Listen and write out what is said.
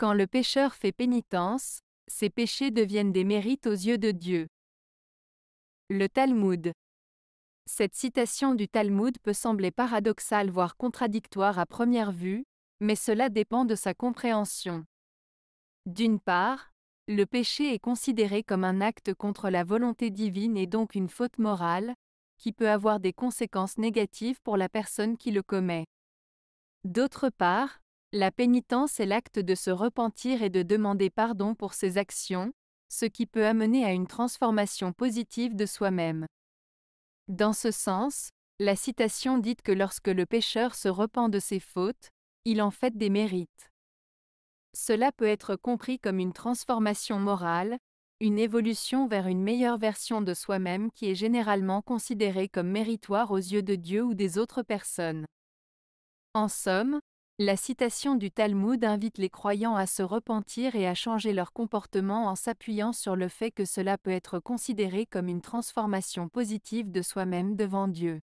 Quand le pécheur fait pénitence, ses péchés deviennent des mérites aux yeux de Dieu. Le Talmud. Cette citation du Talmud peut sembler paradoxale voire contradictoire à première vue, mais cela dépend de sa compréhension. D'une part, le péché est considéré comme un acte contre la volonté divine et donc une faute morale, qui peut avoir des conséquences négatives pour la personne qui le commet. D'autre part, la pénitence est l'acte de se repentir et de demander pardon pour ses actions, ce qui peut amener à une transformation positive de soi-même. Dans ce sens, la citation dit que lorsque le pécheur se repent de ses fautes, il en fait des mérites. Cela peut être compris comme une transformation morale, une évolution vers une meilleure version de soi-même qui est généralement considérée comme méritoire aux yeux de Dieu ou des autres personnes. En somme, la citation du Talmud invite les croyants à se repentir et à changer leur comportement en s'appuyant sur le fait que cela peut être considéré comme une transformation positive de soi-même devant Dieu.